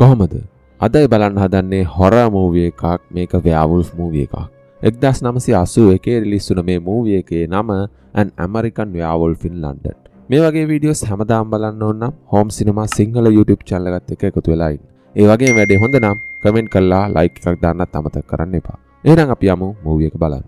කොහොමද අදයි බලන්න හදන්නේ හොර මූවිය එකක් මේක ව්‍යවුල්ස් මූවිය එකක් එක්දස් නමසි අසුව එකේ රිලිස්සුන මේ මූවිය එකේ නම an American werewolf in London මේ වගේ වීඩියෝස් හැමදාම් බලන්න ඕන්නම් හෝම් සිනමා සිංහල YouTube චැල්ලගත් එක එකතු වෙලායින් ඒ වගේ වැඩේ හොඳ නම් කමෙන්ට් කල්ලා ලයික් එකක් දාන්නත් අමතක් කරන්න එපා එහෙනම් අපි යමු මූවිය එක බලන්න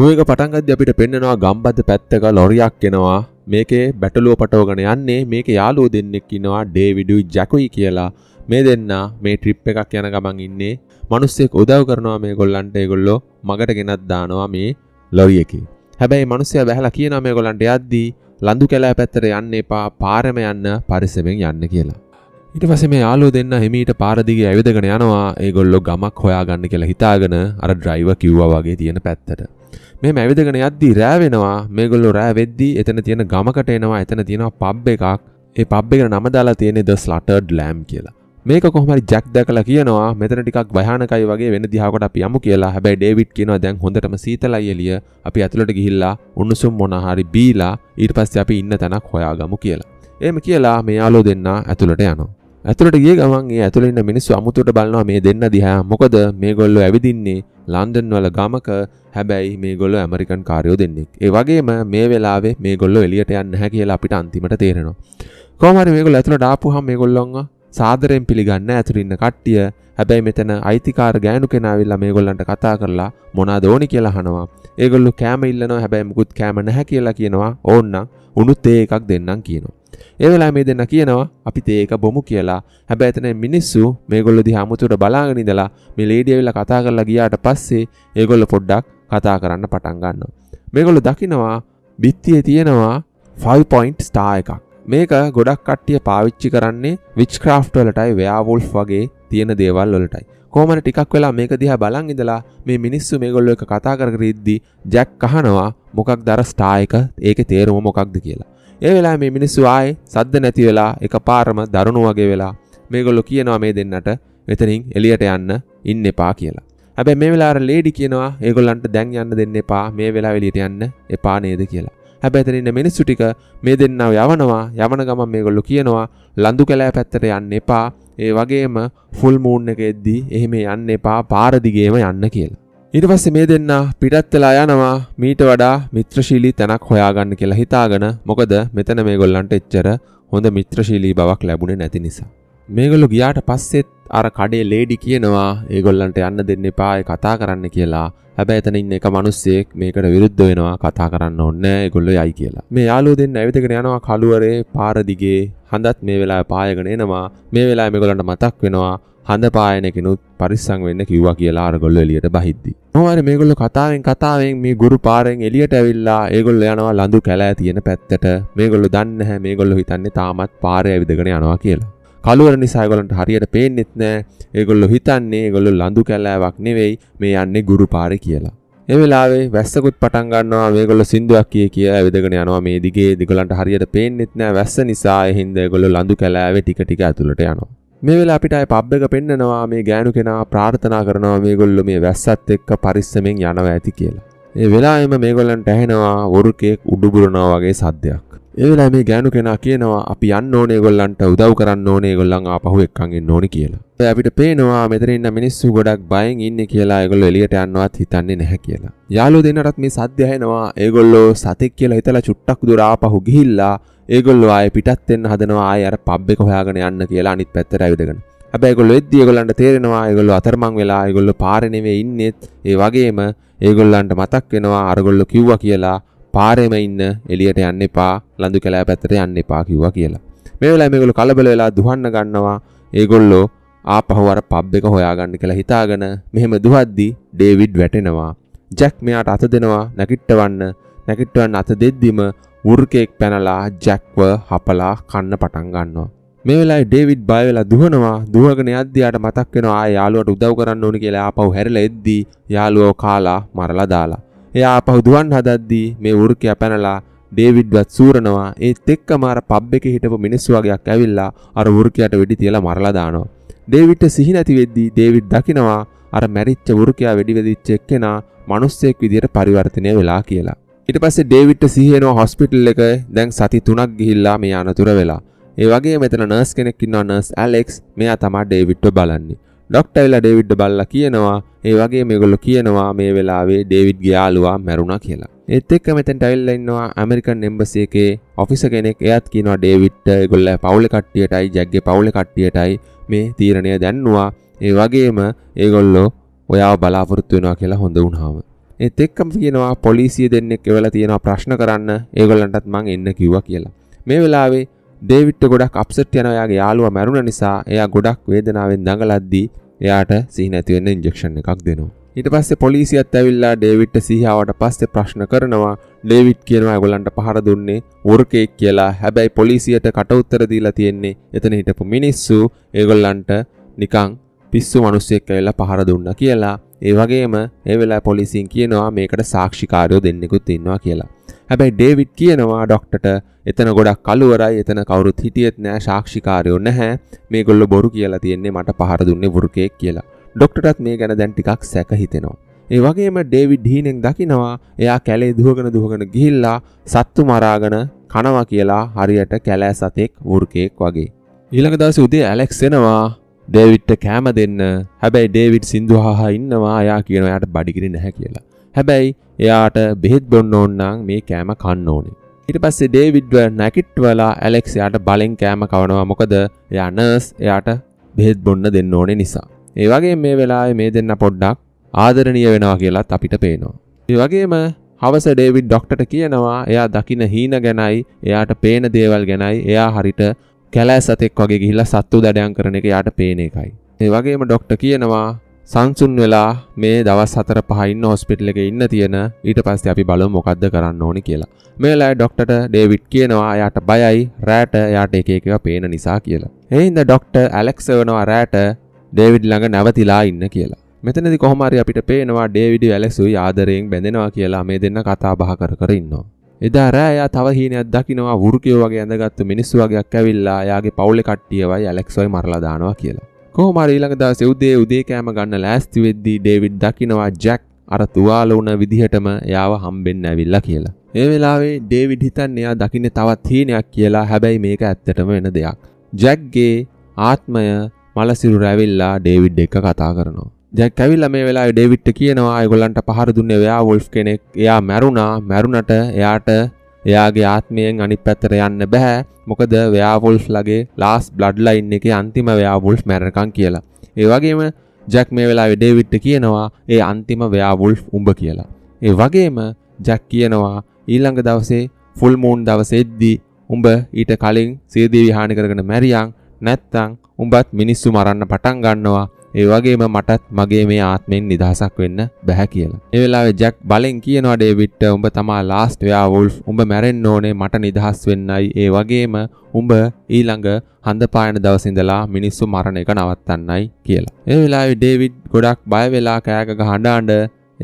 මුවක පටන්ගද අපිට පෙන්නවා ගම්බද පැත්තක ලොරියක් එෙනවා මේකේ බැටලුව පටෝගන යන්නේ මේක යාලුව දෙන්නෙක් ඉන්නවා ඩේවිඩු ජැකුයි කියලා මේ දෙන්න මේ ට්‍රිප් එකක් යන ගමන් ඉන්නේ මනුස්සෙක් උදව් කරනවා මේ ගොල්ලන්ට ගොල්ලො මගට ගෙනත් දානවා මේ ලොරියකි හැබැයි මනුස්සය බැහලා කියන මේ ගොලන්ට අද්දී ලඳු කැලා පැත්තර යන්න එපා පාරම යන්න පරිසමෙන් යන්න කියලා ඉට පස මේ යාලෝ දෙන්න හිමීට පාරදිගේ ඇවිදගෙන යනවා ඒ ගොල්ලො ගමක් හොයාගන්න කියලා හිතාගෙන අර ඩ්‍රයිව කිව්වා වගේ තියෙන පැත්තට මේ මැවිදගෙන යද්දී රෑවෙනවා මේගොල්ලො රෑ වෙද්දී එතන තියෙන ගමකට එනවා එතන තියෙනවා පබ් එකක් ඒ පබ් එක නම දාලා තියෙනෙ ද ස්ලටඩ් ලෑම් කියලා මේක කොහමරි ජැක් දැකලා කියනවා මෙතන ටිකක් භයානකයි වගේ වෙන දිහාකට අපි යමු කියලා හැබැයි ඩේවිඩ් කියනවා දැන් හොඳටම සීතලයි එළිය අපි ඇතුළට ගිහිල්ලා උණුසුම් මොන හරි බීලා ඊට පස්සේ අපි ඉන්න තැනක් හොයාගමු කියලා. එහෙම කියලා මේ යාළුවෝ දෙන්නා ඇතුළට යනවා. ඇතුළට ගිය ගමන් ඒ ඇතුළේ ඉන්න මිනිස්සු අමුතුවට බලනවා මේ දෙන්න දිහා. මොකද මේගොල්ලෝ ඇවිදින්නේ ලන්ඩන් වල ගමක. හැබැයි මේගොල්ලෝ ඇමරිකන් කාර්යෝ දෙන්නෙක්. ඒ වගේම මේ වෙලාවේ මේගොල්ලෝ එළියට යන්නේ නැහැ කියලා අපිට අන්තිමට තේරෙනවා. කොහොම හරි මේගොල්ලෝ ඇතුළට ආපුහම මේගොල්ලොන්ව සාදරයෙන් පිළිගන්න ඇතුළ ඉන්න කට්ටිය හැබැයි මෙතන අයිතිකාර ගෑනු කෙනාවිල්ලා මේගොල්ලන්ට කතා කරලා මොනා දෝනි කියලා හනවා ඒගොල්ලු කෑම ඉල්ලනවා හැබැයි මුකුත් කෑම නැහැ කියලා කියනවා ඕන්න උනුත් ඒ එකක් දෙන්නම් කියනවා ඒ වෙලා මේ දෙන්න කියනවා අපි තේක බොමු කියලා හැබැ එතන මිනිස්සු මේ ගොල්ල දි හමුතුර බලාගෙනනිදලා මේ ලේඩිය වෙලා කතා කරලා ගියාට පස්සේ ඒගොල්ල පොඩ්ඩක් කතා කරන්න පටන් ගන්න මේගොල්ල දකිනවා බිත්තිය තියෙනවා 5 පොයින්ට් ස්ටා එකක් මේක ගොඩක් කට්ටිය පාවිච්චි කරන්නේ විච් ක්‍රාෆ්ට වලටයි වයාවුල් වගේ තියෙන දේවල් වලටයි කෝමන ටිකක් වෙලා මේක දිහා බලන් ඉඳලා මේ මිනිස්සු මේගොල්ලෝ එක කතා කර කර ඉද්දි ජැක් අහනවා මොකක් දර ස්ටා එක ඒකේ තේරුම මොකක්ද කියලා ඒ වෙලා මේ මිනිස්සු ආයේ සද්ද නැති වෙලා එක පාරම දරුණු වගේ වෙලා මේගොල්ලො කියනවා මේ දෙන්නට මෙතනින් එලියට යන්න ඉන්න එපා කියලා හැබැ මේ වෙලා ලේඩි කියනවා ඒගොල්ලන්ට දැන් යන්න දෙන්න එපා මේ වෙලා වෙලියට යන්න එපා නේද කියලා හැබැතරින්න මිනිස්සු ටික මේ දෙන්නව යවනවා යවන ගමන් මේගොල්ලො කියනවා ලඳු කැලෑ පැත්තට යන්න එපා ඒ වගේම ෆුල් මූන් එක එද්දී එහෙම යන්න එපා පාරදිගේම යන්න කියලා ඊට පස්සේ මේ දෙන්න පිටත් වෙලා යනවා මීට වඩා මිත්‍රශීලී තැනක් හොයාගන්න කියලා හිතාගෙන මොකද මෙතන මේගොල්ලන්ට එච්චර හොඳ මිත්‍රශීලී බවක් ලැබුණේ නැති නිසා. මේගොල්ලු ගියාට පස්සෙත් අර කඩේ ලේඩි කියනවා ඒගොල්ලන්ට යන්න දෙන්න එපා කතා කරන්න කියලා හැබැ එතන ඉන්න එක මනුස්සෙක් මේකට විරුද්ධ වෙනවා කතා කරන්න ඕන්න ගොල්ල යයි කියලා මේ යාලෝ දෙන්න ඇවිතගෙන යනවා කළුවරේ පාරදිගේ හඳත් මේ වෙලා පායගෙන එනවා මේ වෙලා මෙගොලන්ට මතක් වෙනවා හඳපායනකෙනුත් පරිස්සං වෙන්න කිව්වා කියලා අරගොල්ලෝ එළියට බහිද්දි. මොහොමද මේගොල්ලෝ කතාවෙන් කතාවෙන් මේ ගුරු පාරෙන් එළියට ඇවිල්ලා ඒගොල්ලෝ යනවා ලඳු කැලෑ තියෙන පැත්තට. මේගොල්ලෝ දන්නේ නැහැ මේගොල්ලෝ හිතන්නේ තාමත් පාරේ ඇවිදගෙන යනවා කියලා. කලුවර නිසා ඒගොල්ලන්ට හරියට පේන්නෙත් නැහැ. ඒගොල්ලෝ හිතන්නේ ඒගොල්ලෝ ලඳු කැලෑවක් නෙවෙයි මේ යන්නේ ගුරු පාරේ කියලා. ඒ වෙලාවේ වැස්සකුත් පටන් ගන්නවා මේගොල්ලෝ සින්දුවක් කිය කිය ඇවිදගෙන යනවා මේ දිගේ ඒගොල්ලන්ට හරියට පේන්නෙත් නැහැ වැස්ස නිසා ඒ හින්දා ඒගොල්ලෝ ලඳු කැලෑවේ ටික ටික ඇතුළට යනවා. මේ වෙලා අපිට අය පබ් එක පෙන්නනවා මේ ගෑනු කෙනා ප්‍රාර්ථනා කරනවා මේගොල්ලෝ මේ වැස්සත් එක්ක පරිස්සමෙන් යනවා ඇති කියලා. ඒ වෙලාවෙම මේගොල්ලන්ට ඇහෙනවා වරුකෙක් උඩුබුරනවා වගේ සද්දයක්. ඒ වෙලාවේ මේ ගෑනු කෙනා කියනවා අපි යන්න ඕනේ ගොල්ලන්ට උදව් කරන්න ඕනේ ගොල්ලන් ආපහු එක්කන් එන්න ඕනේ කියලා. ඒ අපිට පේනවා මෙතන ඉන්න මිනිස්සු ගොඩක් බයෙන් ඉන්නේ කියලා ඒගොල්ලෝ එළියට යන්නවත් හිතන්නේ නැහැ කියලා. යාළුවෝ දෙන්නටත් මේ සද්ද ඇහෙනවා. ඒගොල්ලෝ සතෙක් කියලා හිතලා චුට්ටක් දුර ආපහු ගිහිල්ලා ඒගොල්ලෝ ආය පිටත් වෙන්න හදනවා ආය අර පබ් එක හොයාගෙන යන්න කියලා අනිත් පැත්තට ඇවිදගෙන. හැබැයි ඒගොල්ලෝ එද්දි ඒගොල්ලන්ට තේරෙනවා ඒගොල්ලෝ අතරමං වෙලා ඒගොල්ලෝ පාරේ නෙවෙයි ඉන්නේත් ඒ වගේම ඒගොල්ලන්ට මතක් වෙනවා අරගොල්ලෝ කිව්වා කියලා පාරෙම ඉන්න එළියට යන්න එපා ලඳු කැලෑ පැත්තට යන්න එපා කිව්වා කියලා. මේ වෙලාවේ මේගොල්ලෝ කලබල වෙලා දුහන්න ගන්නවා. ඒගොල්ලෝ ආපහු අර පබ් එක හොයාගන්න කියලා හිතාගෙන මෙහෙම දුහද්දි ඩේවිඩ් වැටෙනවා. ජැක් මෙයාට අත දෙනවා නැගිට්ටවන්න. නැගිට්ටවන්න අත දෙද්දිම උර්කෙක් පැනලා ජැක්ව හපලා කන්න පටන් ගන්නවා. මේ වෙලාවේ ඩේවිඩ් බය වෙලා දුවනවා. දුවගෙන යද්දී යාට මතක් වෙනවා ආ යාළුවට උදව් කරන්න ඕනේ කියලා ආපහු හැරිලා එද්දී යාළුවෝ කාලා මරලා දාලා. එයා ආපහු දුවන් හදද්දී මේ උර්කයා පැනලා ඩේවිඩ්වත් සූරනවා ඒත් එක්ක මාර පබ් එක හිටපු මිනිස්සු වගේක් ඇවිල්ලා අර වෘකයාට වෙඩි තියලා මරලා දානවා. ඩේවිඩ්ට සිහි නැති වෙද්දී ඩේවිඩ් දකිනවා අර මැරිච්ච වෘකයා වෙඩි වෙදිච්ච එක්කෙනා මිනිස්සෙක් විදියට පරිවර්තනය වෙලා කියලා. ඊට පස්සේ ඩේවිඩ්ට සිහිනවා හොස්පිටල් එක දැන් සති තුනක් ගිහිල්ලා මේ අනතුර වෙලා. ඒ වගේ මෙතන නර්ස් කෙනෙක් ඉන්නවා නර්ස් ඇලෙක්ස් මෙයා තමයි ඩේවිඩ්ව බලන්නේ. ඩොක්ටර් ඇවිල්ලා ඩේවිඩ්ට බල්ලා කියනවා ඒ වගේ මේගොල්ලෝ කියනවා මේ වෙලාවේ ඩේවිඩ්ගේ යාළුවා මැරුණා කියලා. ඒත් එක්ක මෙතෙන්ට ඇවිල්ලා ඉන්නවා ඇමරිකන් එම්බසි එකේ ඔෆිසර් කෙනෙක්. එයාත් කියනවා ඩේවිඩ්ට ඒගොල්ලෝ පවුලේ කට්ටියටයි ජැක්ගේ පවුලේ කට්ටියටයි මේ තීරණය දැන්නවා. ඒ වගේම ඒගොල්ලෝ ඔයාව බලාපොරොත්තු වෙනවා කියලා හොඳ වුණාම ඒත් එක්කම කියනවා පොලිසිය දෙන්නෙක් එවලා තියෙනවා ප්‍රශ්න කරන්න ඒගොල්ලන්ටත් මං එන්න කිව්වා කියලා. මේ වෙලාවේ ඩේවිඩ්ට ගොඩක් අප්සෙට් යනවා එයාගේ යාළුවා මැරුණ නිසා එයා ගොඩක් වේදනාවෙන් දඟලද්දී එයාට සිහි නැති වෙන්න ඉන්ජෙක්ෂන් එකක් දෙනවා. ඊට පස්සේ පොලිසියත් ඇවිල්ලා ඩේවිඩ්ට සිහියාවට පස්සේ ප්‍රශ්න කරනවා. ඩේවිඩ් කියනවා ඒගොල්ලන්ට පහර දුන්නේ වර්කේක් කියලා. හැබැයි පොලිසියට කට උත්තර දීලා තියෙන්නේ එතන හිටපු මිනිස්සු ඒගොල්ලන්ට නිකන් පිස්සු මිනිස්සෙක් ඇවිල්ලා පහර දුන්නා කියලා. ඒ වගේම ඒ වෙලා පොලිසින් කියනවා මේකට සාක්ෂිකාරයෝ දෙන්නෙකුත් ඉන්නවා කියලා. හැබැයි ඩේවිඩ් කියනවා ඩොක්ටට එතන ගොඩක් කලුවරයි එතන කවුරුත් හිටියෙත් නෑ සාක්ෂිකාරයෝ නැහැ. මේගොල්ලෝ බොරු කියලා තියෙන්නේ මට පහර දුන්නේ වෘකෙක් කියලා. ඩොක්ටටත් මේ ගැන දැන් ටිකක් සැක හිතෙනවා. ඒ වගේම ඩේවිඩ් හීනෙන් දකිනවා එයා කැලේ දුවගෙන දුවගෙන ගිහිල්ලා සත්තු මරාගෙන කනවා කියලා හරියට කැලෑ සතෙක් වෘකෙක් වගේ. ඊළඟ දවසේ උදේ ඇලෙක්ස් එනවා ඩේවිට්ට කෑම දෙන්න හැබැයි ඩේවිට් සිින්දු හා ඉන්නවා යා කියනවා යට බඩිගිරි නැහැ කියලා හැබැයි එයාට බෙහෙත් බොන්න ඕන්නම් මේ කෑම කන්න ඕනේ ඉට පස්සේ ඩේවිඩ්ව නැකිට්වලා ඇලෙක්ස් යාට බලෙන් කෑම කවනවා මොකද යා නර්ස් එයාට බෙහෙත් බොන්න දෙන්න ඕනේ නිසා ඒ වගේ මේ වෙලා මේ දෙන්න පොඩ්ඩක් ආදරණය වෙනවා කියලත් අපිට පේනවා. ඒ වගේම හවස ඩේවිඩ් ඩොක්ටට කියනවා එයා දකින හීන ගැනයි එයාට පේන දේවල් ගැනයි එයා හරිට කැලෑ සතෙක් වගේ ගිහිල්ලා සත්තු දඩයම් කරන එක යාට පේන එකයි. ඒ වගේම ඩොක්ටර් කියනවා සංසුන් වෙලා මේ දවස් හතර පහින් හොස්පිටල් එකේ ඉන්න තියෙන ඊට පස්සේ අපි බලමු මොකද්ද කරන්න ඕනි කියලා. මේ වෙලාවේ ඩොක්ටර්ට ඩේවිඩ් කියනවා එයාට බයයි රෑට එයාට එක එක ඒවා පේන නිසා කියලා. එහෙනම් ඩොක්ටර් ඇලෙක්ස් වෙනවා රෑට ඩේවිඩ් ළඟ නැවතිලා ඉන්න කියලා. මෙතනදි කොහොම හරි අපිට පේනවා ඩේවිඩ් ඇලෙක්ස්ුයි ආදරයෙන් බැඳෙනවා කියලා මේ දෙන්න කතා බහ කර කර ඉන්නවා. එදා රෑ එයා තව හීනයක් දකිනවා වෘකයෝ වගේ ඇඳගත්තු මිනිස්සු වගේක් ඇවිල්ලා එයාගේ පවුලේ කට්ටියවයි ඇලෙක්ස්වයි මරලා දානවා කියලා. කොහොමහරි ඊළඟ දවසේ උදේ උදේ කෑම ගන්න ලෑස්ති වෙද්දී ඩේවිඩ් දකිනවා ජැක් අර තුවාල වුණ විදිහටම එයාව හම්බෙන්න ඇවිල්ලා කියලා. ඒ වෙලාවේ ඩේවිඩ් හිතන්නේ එයා දකින්නේ තවත් හීනයක් කියලා. හැබැයි මේක ඇත්තටම වෙන දෙයක්. ජැක්ගේ ආත්මය මලසිරු රැවිල්ලා ඩේවිඩ් එක්ක කතා කරනවා. ජැක් ඇවිල්ලා මේ වෙලාවේ ඩේවිඩ්ට කියනවා ඒගොල්ලන්ට පහර දුන්නේ වෙයාවුල්ෆ් කෙනෙක්. එයා මැරුණා. මැරුණට එයාට එයාගේ ආත්මයෙන් අනිත් පැත්තට යන්න බෑ. මොකද වෙයාවුල්ෆ් ලගේ ලාස් බ්ලඩ් ලයින් එකේ අන්තිම වෙයාවුල්ෆ් මැරෙනකන් කියලා. ඒ වගේම ජැක් මේ වෙලාවේ ඩේවිඩ්ට කියනවා ඒ අන්තිම වෙයාවුල්ෆ් උඹ කියලා. ඒ වගේම ජැක් කියනවා ඊළඟ දවසේ ෆුල් මූන් දවසෙද්දී උඹ ඊට කලින් සීදී විහානි කරගෙන මැරියන් නැත්තම් උඹත් මිනිස්සු මරන්න පටන් ගන්නවා ඒ වගේම මටත් මගේ මේ ආත්මෙන් නිදහසක් වෙන්න බැහැ කියලා. ඒ වෙලාවේ ජැක් බලෙන් කියනවා ඩේවිඩ්ට උඹ තමා ලාස්ට් වෙයාවුල්ෆ් උඹ මැරෙන්න ඕනේ මට නිදහස් වෙන්නයි. ඒ වගේම උඹ ඊළඟ හඳ පායන දවසේ ඉඳලා මිනිස්සු මරණ එක නවත්තන්නයි කියලා. ඒ වෙලාවේ ඩේවිඩ් ගොඩක් බය වෙලා කෑගහ හඬ හඬ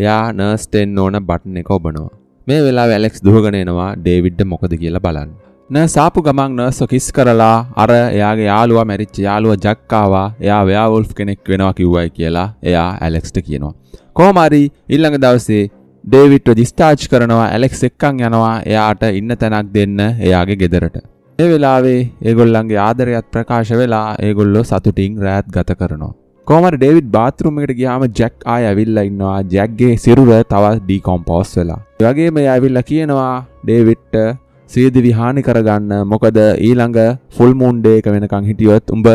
එයා නර්ස්ට එන්න ඕන බටන් එක ඔබනවා. මේ වෙලාවේ ඇලෙක්ස් දුවගෙන එනවා ඩේවිඩ්ට මොකද කියලා බලන්න. න සාපු ගමන් නර්ස කිස් කරලා අර එයාගේ යාළුවා මැරිච්ච යාළුවා ජක්කාවා එයා ව්‍යවුල්ෆ් කෙනෙක් වෙනවා කිව්වයි කියලා එයා ඇලෙක්ස්ට කියනවා. කොහොමරි ඊළඟ දවසේ ඩේවිඩ්ව ඩිස්චාර්ජ් කරනවා ඇලෙක්ස් එක්කන් යනවා එයාට ඉන්න තැනක් දෙන්න එයාගේ ගෙදරට. ඒ වෙලාවේ ඒගොල්ලන්ගේ ආදරයත් ප්‍රකාශ වෙලා ඒගොල්ලෝ සතුටින් රෑත් ගත කරනවා. කොමර ඩේවිඩ් බාතරුම් එකට ගියාම ජැක් ආය ඇවිල්ලා ඉන්නවා ජැක්ගේ සිරුර තවත් ඩීකොම්පෝස් වෙලා. ඒ වගේම එයා ඇවිල්ලා කියනවා ඩේවිඩ්ට සේදිවි හානි කරගන්න මොකද ඊළඟ ෆුල් මූන්්ඩේ එක වෙනකං හිටියොත් උඹ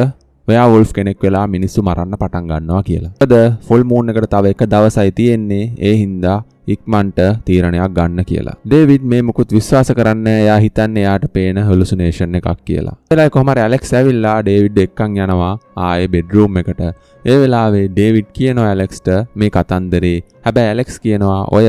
ඔල් කෙනෙක් වෙලා මිනිස්සු මරන්න පටන් ගන්නවා කියලා. අද ෆොල් මූන්නකට තව එක දවසයි තියෙන්නේ ඒ හින්දා ඉක්මන්ට තීරණයක් ගන්න කියලා. ඩේවිඩ් මේ මුකුත් විශ්වාස කරන්නේ එයා හිතන්නේ එයාට පේන හැලුසිනේෂන් එකක් කියලා. ඒලයි කොහමද ඇලෙක්ස් ඇවිල්ලා ඩේවිඩ් එක්කන් යනවා ආයේ බෙඩ්රූම් එකට. ඒ වෙලාවේ ඩේවිඩ් කියනවා ඇලෙක්ස්ට මේ කතන්දරේ. හැබැයි ඇලෙක්ස් කියනවා ඔය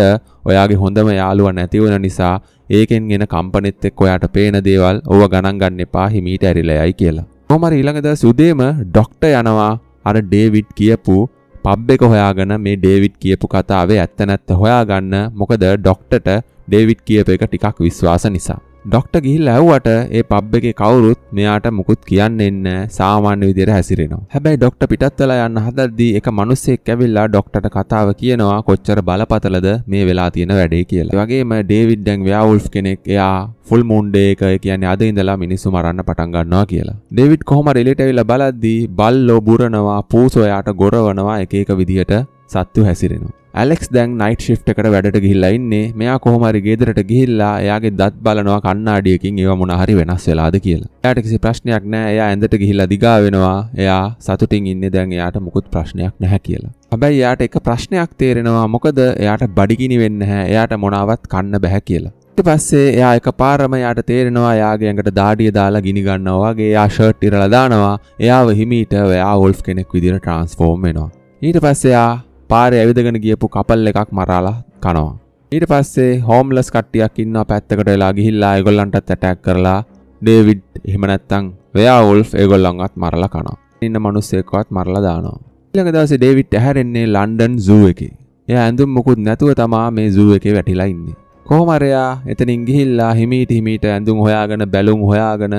ඔයාගේ හොඳම යාළුවා නැති වෙන නිසා ඒකෙන් එන කම්පනෙත් එක්ක ඔයාට පේන දේවල් ඕව ගණන් ගන්න එපා හිමීට ඇරිලා යයි කියලා. කොහමද ඊළඟ දවස් උදේම ඩොක්ටර් යනවා අර ඩේවිඩ් කියපු පබ් එක හොයාගෙන මේ ඩේවිඩ් කියපු කතාවේ ඇත්ත නැත්ත හොයාගන්න මොකද ඩොක්ටට ඩේවිඩ් කියප එක ටිකක් විශ්වාස නිසා ඩොක්ට ගිහිල් ඇව්වට ඒ පබ් එකේ කවුරුත් මෙයාට මුකුත් කියන්න එන්න සාමාන්‍ය විදිහට හැසිරෙනවා. හැබැයි ඩොක්ට පිටත් වෙලා යන්න හදද්දී එක මිනිස්සෙක් ඇවිල්ලා ඩොක්ටට කතාව කියනවා කොච්චර බලපතලද මේ වෙලා තියෙන වැඩේ කියලා. ඒ වගේම ඩේවිඩ් දැන් ව්‍යවුල්ෆ් කෙනෙක්. එයා ෆුල් මූන් ඩේ එක කියන්නේ අද ඉඳලා මිනිස්සු මරන්න පටන් ගන්නවා කියලා. ඩේවිඩ් කොහොම රිලේට් ඇවිල්ලා බලද්දී බල්ලෝ බුරනවා, පූසෝ එයාට ගොරවනවා එක එක විදිහට සත්තු හැසිරෙනවා. ඇලෙක් දැන් නයිට් ශිප්ටකට වැඩට ගිහිල්ලඉන්නේ මෙයා කොහොමරි ගෙදරට ගිහිල්ලා එයාගේ දත් බලනවා කන්නාඩියකින් ඒව මොනහරි වෙනස් වෙලාද කියලා එයාට කිසි ප්‍රශ්නයක් නෑ එයා ඇඳට ගිහිල්ලා දිගා වෙනවා එයා සතුටින් ඉන්න දැන් එයාට මුකුත් ප්‍රශ්නයක් නැහැ කියලා හැබැයි එයාට එක ප්‍රශ්නයක් තේරෙනවා මොකද එයාට බඩිගිනි වෙන්න හැ එයාට මොනාවත් කන්න බැහැ කියලා ඊට පස්සේ එයා එක පාරම යාට තේරෙනවා යාගේ ඇඟට දාඩිය දාලා ගිනි ගන්නවා වගේ යා ෂර්ට් ඉරලා දානවා එයාව හිමීට එයා වොල්ෆ් කෙනෙක් විදිහට ට්‍රාන්ස්ෆෝම් වෙනවා ඊට පස්සේ එයා පාර ඇවිදගෙන ගියපු කපල් එකක් මරාලා කනවා. ඊට පස්සේ හෝම්ලස් කට්ටියක් ඉන්න පැත්තකට වෙලා ගිහිල්ලා ඒගොල්ලන්ටත් ඇටැක් කරලා ඩේවිඩ් එහෙම නැත්තම් වෙයාවුල්ෆ් ඒගොල්ලන්වත් මරලා කනවා. ඉන්න මිනිස්සෙක්වත් මරලා දානවා. ඊළඟ දවසේ ඩේවිඩ් ඇහැරෙන්නේ ලන්ඩන් සූ එකේ. එයා ඇඳුම් මොකුත් නැතුව තමා මේ සූ එකේ වැටිලා ඉන්නේ. කොහොමරයා එතනින් ගිහිල්ලා හිමීට හිමීට ඇඳුම් හොයාගෙන බැලුම් හොයාගෙන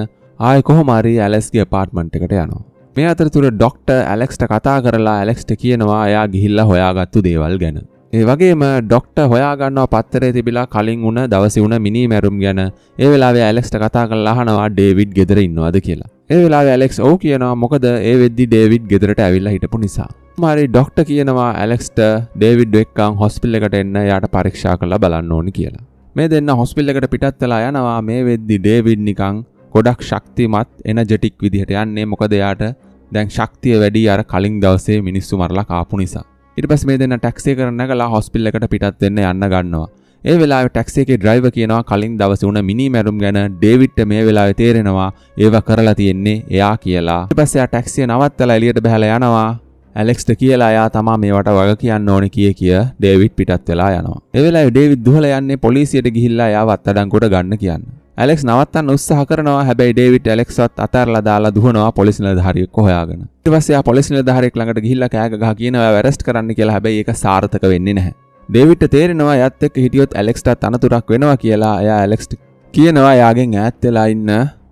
ආය කොහොමරි ඇලස්ගේ පාර්ට්මන්ට් එකට යනවා. මේ අතරතුර ඩොක්ට ඇලෙක්ස්ට කතා කරලා ඇලෙක්ස්ට කියනවා එයා ගිහිල්ල හොයාගත්තු දේවල් ගැන. ඒ වගේම ඩොක්ට හොයාගන්නවා පත්තරේ තිබිලා කලින් වුණ දවසි වුණ මිනි මැරුම් ගැන ඒ වෙලාවේ ඇලෙක්ස්ට කතා කරලා අහනවා ඩේවිඩ් ගෙදර ඉන්නවාද කියලා. ඒ වෙලාවේ ඇලෙක්ස් ඕ කියනවා මොකද ඒ වෙද්දි ඩේවිඩ් ගෙදරට ඇවිල්ලා හිටපු නිසා. මරි ඩොක්ට කියනවා ඇලෙක්ස්ට ඩේවිඩ් එක්කං හොස්පිල් එකට එන්න යාට පරීක්ෂා කරලා බලන්න ඕනි කියලා. මේ දෙන්න හොස්පිල්ලකට පිටත් වෙලා යනවා මේ වෙද්දි ඩේවිඩ් නිකං ගොඩක් ශක්තිමත් එන ජෙටික් විදිහට යන්නේ මොකද යාට දැන් ශක්තිය වැඩි අර කලින් දවසේ මිනිස්සු මරලා කාපු නිසා ඉට පස් මේ දෙන්න ටැක්සේ කරන්න කලා හොස්පිල්ල එකට පිටත් වෙන්න යන්න ගන්නවා ඒ වෙලා ටැක්සේකේ ඩ්‍රයිව කියනවා කලින් දවස වුණ මිනිමැරුම් ගැන ඩේවිට්ට මේ වෙලා තේරෙනවා ඒව කරලා තියෙන්නේ එයා කියලා පස්සයා ටැක්සිය නවත්තලා එලියට බැහල යනවා ඇලෙක්ස්ට කියලා යා තමා මේවට වග කියන්න ඕන කිය කිය ඩේවිට් පිටත් වෙලා යනවා එවෙලා ඩේවිත් දුහල යන්නේ පොලිසියට ගිහිල්ලා යා අත්තඩංකොට ගන්න කියන්න ඇලෙක් නවත්තන්න උත්සාහ කරනවා හැබැයි ඩේවිඩ් ඇලෙක්සත් අතෑරලා දාලා දුවනවා පොලිස් නිලධාරියෙක්ව හොයාගෙන. ඊට පස්සේ ආ පොලිස් නිලධාරියෙක් ළඟට ගිහිල්ලා කෑ ගහ කියනවා ඇරෙස්ට් කරන්න කියලා හැබැයි ඒක සාර්ථක වෙන්නේ නැහැ. ඩේවිඩ්ට තේරෙනවා යත් එක්ක හිටියොත් ඇලෙක්ස්ටත් අනතුරක් වෙනවා කියලා එයා ඇලෙක්ස්ට කියනවා යාගෙන් ඈත් වෙලා ඉන්න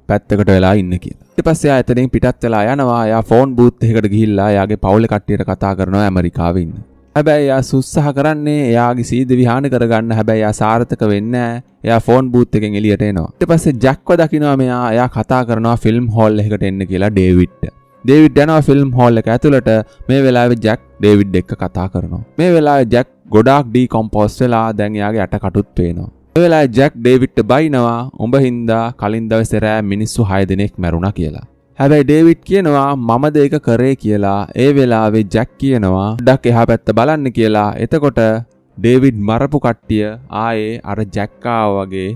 පැත්තකට වෙලා ඉන්න කියලා. ඊට පස්සේ ආ එතනින් පිටත් වෙලා යනවා. එයා ෆෝන් බූත් එකකට ගිහිල්ලා එයාගේ පවුල කට්ටියට කතා කරනවා ඇමරිකාවේ ඉන්න. හැබැයි එයා සුත්සාහ කරන්නේ එයාගේ සීද විහාන කරගන්න හැබැයි එයා සාර්ථක වෙන්නේ එයා ෆෝන් බූත් එකෙන් එළියට එනවා ඊට පස්සේ ජැක්ව දකිනවා මෙයා එයා කතා කරනවා ෆිල්ම් හෝල් එකකට එන්න කියලා ඩේවිඩ්ට ඩේවිඩ් යනවා ෆිල්ම් හෝල් එක ඇතුළට මේ වෙලාවේ ජැක් ඩේවිඩ් එක්ක කතා කරනවා මේ වෙලාවේ ජැක් ගොඩාක් ඩීකොම්පෝස් වෙලා දැන් එයාගේ යටකටුත් පේනවා වෙලා ජැක් ඩේවිට්ට බයිනවා උඹ හින්දා කලින් දවසෙරෑ මිනිස්සු හය දෙනෙක් මැරුණ කියලා. හැබැයි ඩේවිඩ් කියනවා මම දෙක කරේ කියලා ඒ වෙලාවේ ජැක් කියනවා ඩක් එහා පැත්ත බලන්න කියලා එතකොට ඩේවිඩ් මරපු කට්ටිය ආයේ අර ජැක්කාව වගේ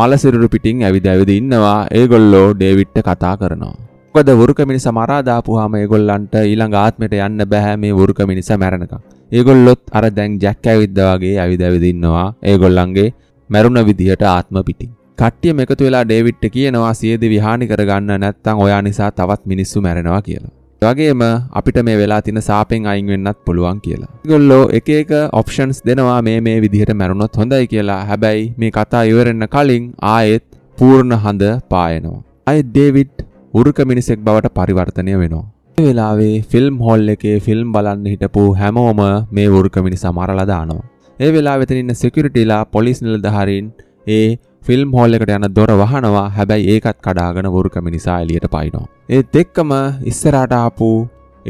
මලසිරුරු පිටින් ඇවිද ඇවිද ඉන්නවා ඒගොල්ලෝ ඩේවිඩ්ට කතා කරනවා. මොකද වෘකමිනිස මරා දාපුවාම ඒගොල්ලන්ට ඊළඟ ආත්මයට යන්න බෑ මේ වෘකමිනිස මැරෙනකම්. ඒගොල්ලොත් අර දැන් ජැක් ඇවිද්ද වගේ ඇවිද ඇවිද ඉන්නවා ඒගොල්ලන්ගේ මැරුණ විදිහට ආත්ම පිටින්. කට්ටිය එකතු වෙලා ඩේවිට්ට කියනවා සියදි විහානි කරගන්න නැත්තං ඔයා නිසා තවත් මිනිස්සු මැරෙනවා කියලා. වගේම අපිට මේ වෙලා තින සාපෙන් අයින් වෙන්නත් පුළුවන් කියලා. ගොල්ලෝ එක එක ඔප්ෂන්ස් දෙනවා මේ මේ විදිහට මැරුණොත් හොඳයි කියලා හැබැයි මේ කතා ඉවරෙන්න කලින් ආයෙත් පූර්ණ හඳ පායනවා. අයත් ඩේවිට් උරුක මිනිසෙක් බවට පරිවර්තනය වෙනවා. වෙලාවේ ෆිල්ම් හොල් එකේ ෆිල්ම් බලන්න හිටපු හැමෝම මේ වෘර්කමිනි සමරලදානවා. ඒ වෙලා වෙතනන්න සෙකුරිටලා පොලිස් නිලධහරින් ඒ ෆිල්ම් හෝල් එකට යන දොර වහනවා හැබැයි ඒකත් කඩාගෙන වුරුකම නිසා එලියට පයිනවා. ඒත් එක්කම ඉස්සරහට ආපු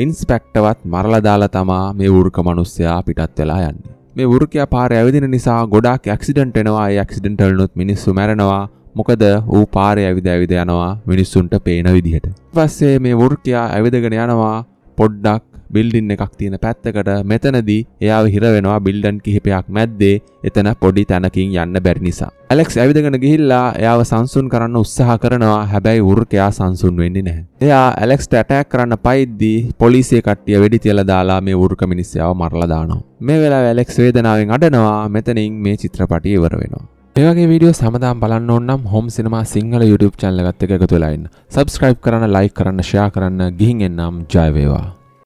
ඉන්ස්පෙක්ටවත් මරලා දාලා තමා මේ වුරුක මිනිස්සයා පිටත් වෙලා යන්නේ. මේ වෘකයා පාර ඇවිදින නිසා ගොඩක් ඇක්සිඩන්ට් වෙනවා ඒ ඇක්සිඩන්ටල්නොත් මිනිස්සු මැරෙනවා මොකද ඌ පාරය ඇවිද ඇවිද යනවා මිනිස්සුන්ට පේන විදිහට. පස්සේ මේ වෘකයා ඇවිදගෙන යනවා පොඩ්ඩක් බිල්ඩින් එකක් තියෙන පැත්තකට මෙතනදී එයාව හිර වෙනවා බිල්ඩන් කිහිපයක් මැද්දේ එතන පොඩි තැනකින් යන්න බැරි නිසා. ඇලෙක්ස් ඇවිදගෙන ගිහිල්ලා එයාව සංසුන් කරන්න උත්සාහ කරනවා හැබැයි වෘර්කයා සංසුන් වෙන්නේ නැහැ. එයා ඇලෙක්ස්ට ඇටැක් කරන්න පයිද්දී පොලිසිය කට්ටිය වෙඩි තියලා දාලා මේ වෘර්ක මිනිස්සයාව මරලා දානවා. මේ වෙලාවේ ඇලෙක්ස් වේදනාවෙන් අඬනවා. මෙතනින් මේ චිත්‍රපටය ඉවර වෙනවා. මේ වගේ වීඩියෝ සමදාම් බලන්න ඕන නම් හෝම් සිනමා සිංහල YouTube channel එකත් එක්ක එකතු වෙලා ඉන්න. subscribe කරන්න, like කරන්න, share කරන්න ගිහින් එන්නම් ජය වේවා.